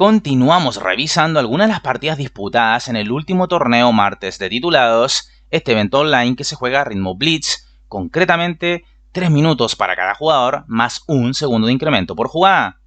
Continuamos revisando algunas de las partidas disputadas en el último torneo martes de titulados, este evento online que se juega a ritmo blitz, concretamente 3 minutos para cada jugador más un segundo de incremento por jugada.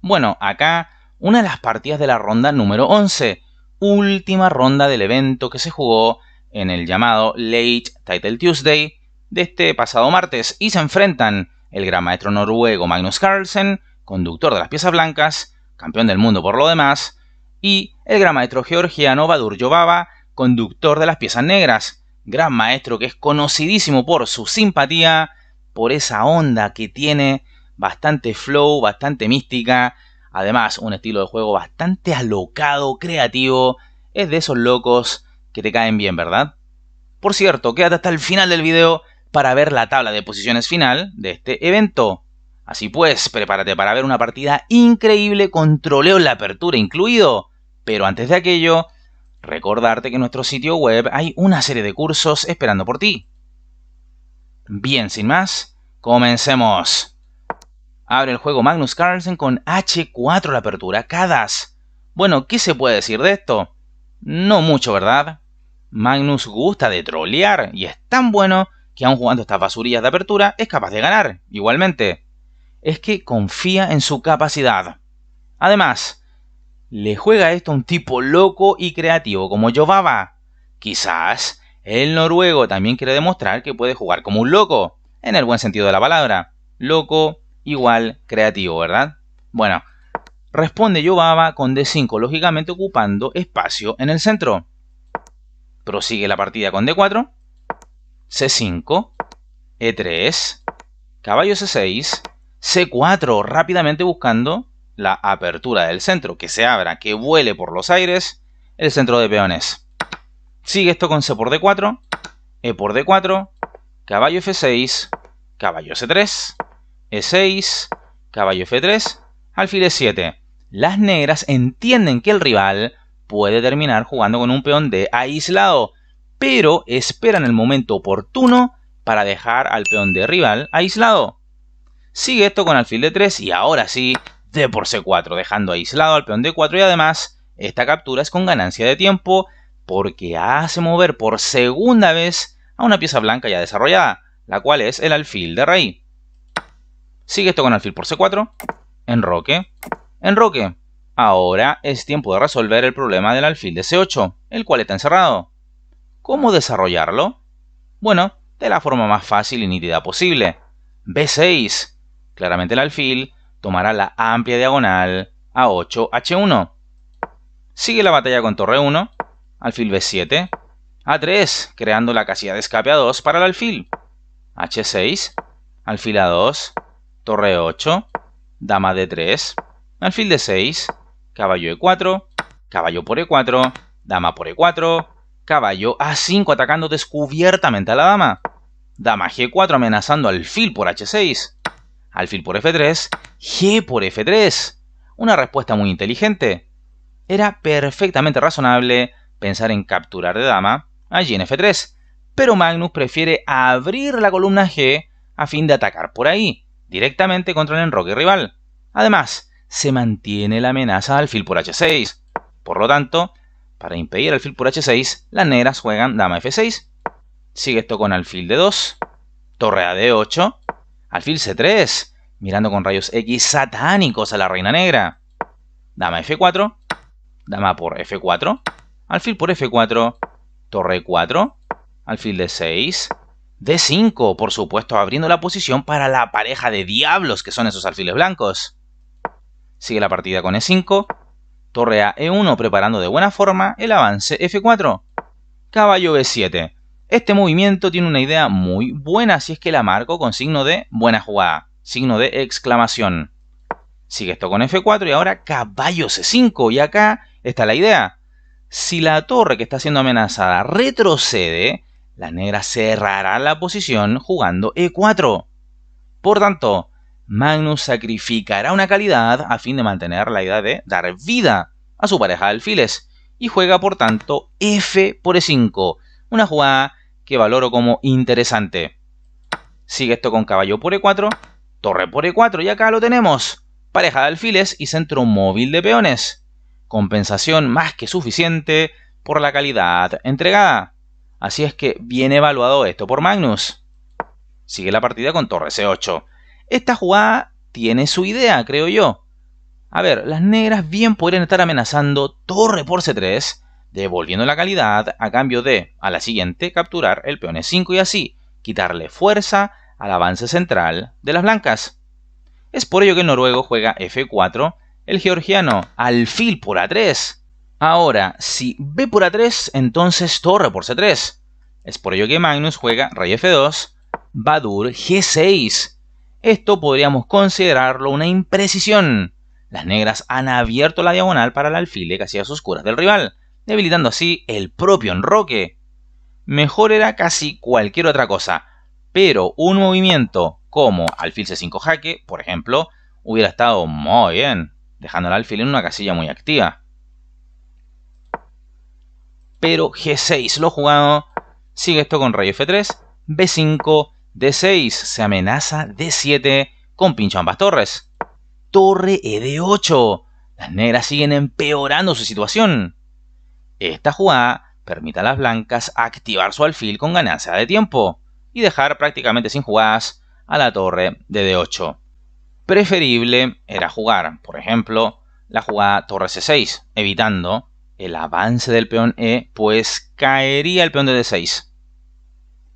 Bueno, acá una de las partidas de la ronda número 11, última ronda del evento que se jugó en el llamado Late Title Tuesday de este pasado martes y se enfrentan el gran maestro noruego Magnus Carlsen, conductor de las piezas blancas, campeón del mundo por lo demás, y el gran maestro georgiano Badur Yobaba, conductor de las piezas negras, gran maestro que es conocidísimo por su simpatía, por esa onda que tiene, bastante flow, bastante mística, además un estilo de juego bastante alocado, creativo, es de esos locos que te caen bien, ¿verdad? Por cierto, quédate hasta el final del video para ver la tabla de posiciones final de este evento. Así pues, prepárate para ver una partida increíble con troleo en la apertura incluido. Pero antes de aquello, recordarte que en nuestro sitio web hay una serie de cursos esperando por ti. Bien, sin más, comencemos. Abre el juego Magnus Carlsen con H4 la apertura, cadas. Bueno, ¿qué se puede decir de esto? No mucho, ¿verdad? Magnus gusta de trolear y es tan bueno que aun jugando estas basurillas de apertura es capaz de ganar, igualmente es que confía en su capacidad. Además, le juega esto a un tipo loco y creativo como Jovava. Quizás el noruego también quiere demostrar que puede jugar como un loco, en el buen sentido de la palabra. Loco igual creativo, ¿verdad? Bueno, responde Jovava con D5, lógicamente ocupando espacio en el centro. Prosigue la partida con D4, C5, E3, caballo C6, C4, rápidamente buscando la apertura del centro, que se abra, que vuele por los aires el centro de peones. Sigue esto con C por D4, E por D4, caballo F6, caballo C3, E6, caballo F3, alfil E7. Las negras entienden que el rival puede terminar jugando con un peón de aislado, pero esperan el momento oportuno para dejar al peón de rival aislado. Sigue esto con alfil de 3 y ahora sí, D por C4, dejando aislado al peón de 4 y además esta captura es con ganancia de tiempo porque hace mover por segunda vez a una pieza blanca ya desarrollada, la cual es el alfil de rey. Sigue esto con alfil por C4, enroque, enroque. Ahora es tiempo de resolver el problema del alfil de C8, el cual está encerrado. ¿Cómo desarrollarlo? Bueno, de la forma más fácil y nítida posible. B6, Claramente el alfil tomará la amplia diagonal a 8h1. Sigue la batalla con torre 1, alfil b7, a3, creando la casilla de escape a 2 para el alfil, h6, alfil a2, torre 8, dama d3, alfil de 6 caballo e4, caballo por e4, dama por e4, caballo a5 atacando descubiertamente a la dama, dama g4 amenazando alfil por h6, alfil por f3, g por f3. Una respuesta muy inteligente. Era perfectamente razonable pensar en capturar de dama allí en f3, pero Magnus prefiere abrir la columna g a fin de atacar por ahí, directamente contra el enroque rival. Además, se mantiene la amenaza de alfil por h6. Por lo tanto, para impedir alfil por h6, las negras juegan dama f6. Sigue esto con alfil de 2, torre a d8, Alfil C3, mirando con rayos X satánicos a la reina negra. Dama F4, dama por F4, alfil por F4, torre 4, alfil D6, D5, por supuesto, abriendo la posición para la pareja de diablos que son esos alfiles blancos. Sigue la partida con E5, torre a E1 preparando de buena forma el avance F4, caballo B7. Este movimiento tiene una idea muy buena, si es que la marco con signo de buena jugada, signo de exclamación. Sigue esto con F4 y ahora caballo C5. Y acá está la idea. Si la torre que está siendo amenazada retrocede, la negra cerrará la posición jugando E4. Por tanto, Magnus sacrificará una calidad a fin de mantener la idea de dar vida a su pareja de alfiles y juega por tanto F por E5, una jugada que valoro como interesante. Sigue esto con caballo por e4, torre por e4 y acá lo tenemos. Pareja de alfiles y centro móvil de peones. Compensación más que suficiente por la calidad entregada. Así es que bien evaluado esto por Magnus. Sigue la partida con torre c8. Esta jugada tiene su idea, creo yo. A ver, las negras bien podrían estar amenazando torre por c3 devolviendo la calidad a cambio de, a la siguiente, capturar el peón e5 y así quitarle fuerza al avance central de las blancas. Es por ello que el noruego juega f4, el georgiano alfil por a3. Ahora, si b por a3, entonces torre por c3. Es por ello que Magnus juega rey f2, Badur g6. Esto podríamos considerarlo una imprecisión. Las negras han abierto la diagonal para el alfil de casillas oscuras del rival, debilitando así el propio enroque. Mejor era casi cualquier otra cosa, pero un movimiento como alfil c5 jaque, por ejemplo, hubiera estado muy bien, dejando al alfil en una casilla muy activa. Pero g6 lo jugado, sigue esto con rey f3, b5, d6, se amenaza d7 con pincho ambas torres. Torre e 8 las negras siguen empeorando su situación. Esta jugada permite a las blancas activar su alfil con ganancia de tiempo y dejar prácticamente sin jugadas a la torre de D8. Preferible era jugar, por ejemplo, la jugada torre C6, evitando el avance del peón E, pues caería el peón de D6.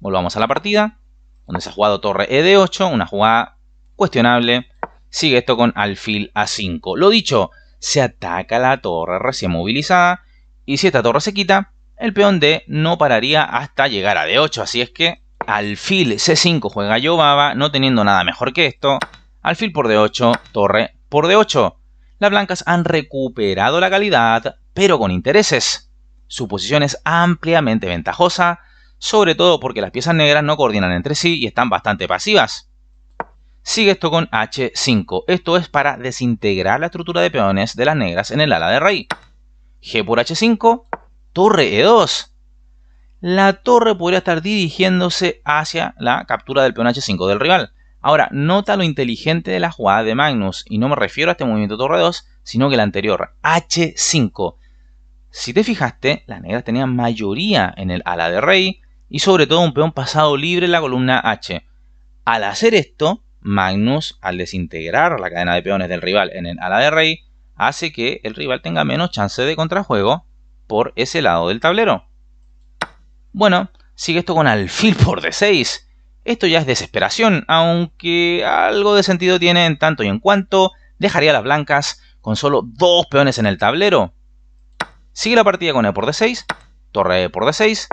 Volvamos a la partida, donde se ha jugado torre E de 8, una jugada cuestionable. Sigue esto con alfil A5. Lo dicho, se ataca la torre recién movilizada y si esta torre se quita, el peón D no pararía hasta llegar a D8. Así es que alfil C5 juega Baba, no teniendo nada mejor que esto. Alfil por D8, torre por D8. Las blancas han recuperado la calidad, pero con intereses. Su posición es ampliamente ventajosa, sobre todo porque las piezas negras no coordinan entre sí y están bastante pasivas. Sigue esto con H5. Esto es para desintegrar la estructura de peones de las negras en el ala de rey. G por H5, torre E2. La torre podría estar dirigiéndose hacia la captura del peón H5 del rival. Ahora, nota lo inteligente de la jugada de Magnus, y no me refiero a este movimiento torre 2, sino que el anterior, H5. Si te fijaste, las negras tenían mayoría en el ala de rey, y sobre todo un peón pasado libre en la columna H. Al hacer esto, Magnus, al desintegrar la cadena de peones del rival en el ala de rey, hace que el rival tenga menos chance de contrajuego por ese lado del tablero. Bueno, sigue esto con alfil por d6. Esto ya es desesperación, aunque algo de sentido tiene en tanto y en cuanto dejaría las blancas con solo dos peones en el tablero. Sigue la partida con e por d6, torre e por d6,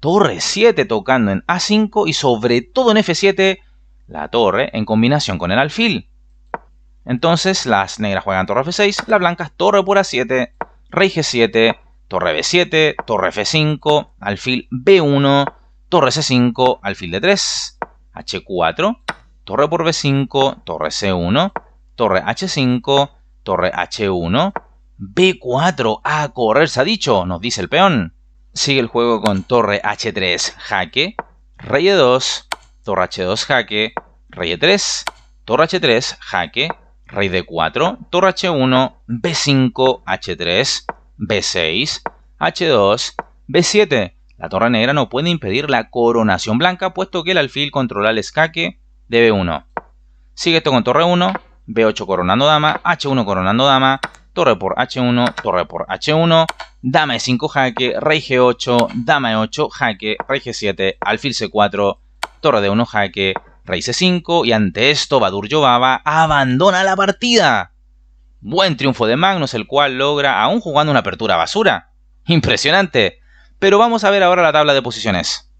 torre 7 tocando en a5 y sobre todo en f7 la torre en combinación con el alfil. Entonces las negras juegan torre f6, las blancas torre por a7, rey g7, torre b7, torre f5, alfil b1, torre c5, alfil d3, h4, torre por b5, torre c1, torre h5, torre h1, b4, a correr se ha dicho, nos dice el peón. Sigue el juego con torre h3, jaque, rey e2, torre h2, jaque, rey e3, torre h3, jaque, rey d 4, torre h1, b5, h3, b6, h2, b7. La torre negra no puede impedir la coronación blanca puesto que el alfil controla el escaque de b1. Sigue esto con torre 1, b8 coronando dama, h1 coronando dama, torre por h1, torre por h1, dama e5 jaque, rey g8, dama e8 jaque, rey g7, alfil c4, torre d1 jaque, Raíz 5 y ante esto Badur Jovava abandona la partida. Buen triunfo de Magnus, el cual logra aún jugando una apertura basura. Impresionante. Pero vamos a ver ahora la tabla de posiciones.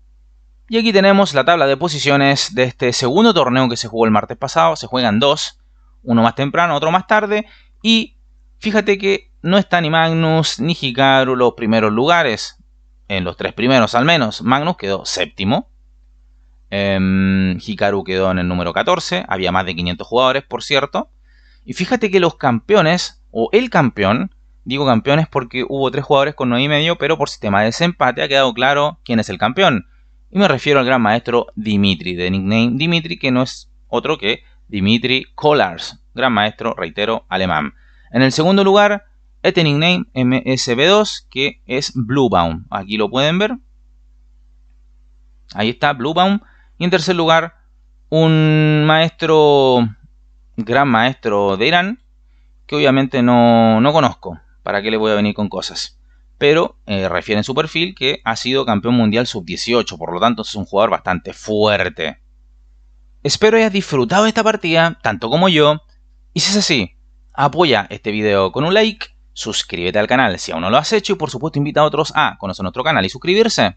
Y aquí tenemos la tabla de posiciones de este segundo torneo que se jugó el martes pasado. Se juegan dos, uno más temprano, otro más tarde. Y fíjate que no está ni Magnus ni Hikaru los primeros lugares. En los tres primeros al menos. Magnus quedó séptimo. Em, Hikaru quedó en el número 14, había más de 500 jugadores, por cierto. Y fíjate que los campeones, o el campeón, digo campeones porque hubo tres jugadores con y medio pero por sistema de desempate ha quedado claro quién es el campeón. Y me refiero al gran maestro Dimitri, de nickname Dimitri, que no es otro que Dimitri Kollars, gran maestro, reitero, alemán. En el segundo lugar, este nickname MSB2, que es Bluebaum. Aquí lo pueden ver. Ahí está, Bluebaum y en tercer lugar, un maestro, gran maestro de Irán, que obviamente no, conozco, para qué le voy a venir con cosas. Pero eh, refiere en su perfil que ha sido campeón mundial sub-18, por lo tanto es un jugador bastante fuerte. Espero hayas disfrutado de esta partida, tanto como yo, y si es así, apoya este video con un like, suscríbete al canal si aún no lo has hecho y por supuesto invita a otros a conocer nuestro canal y suscribirse.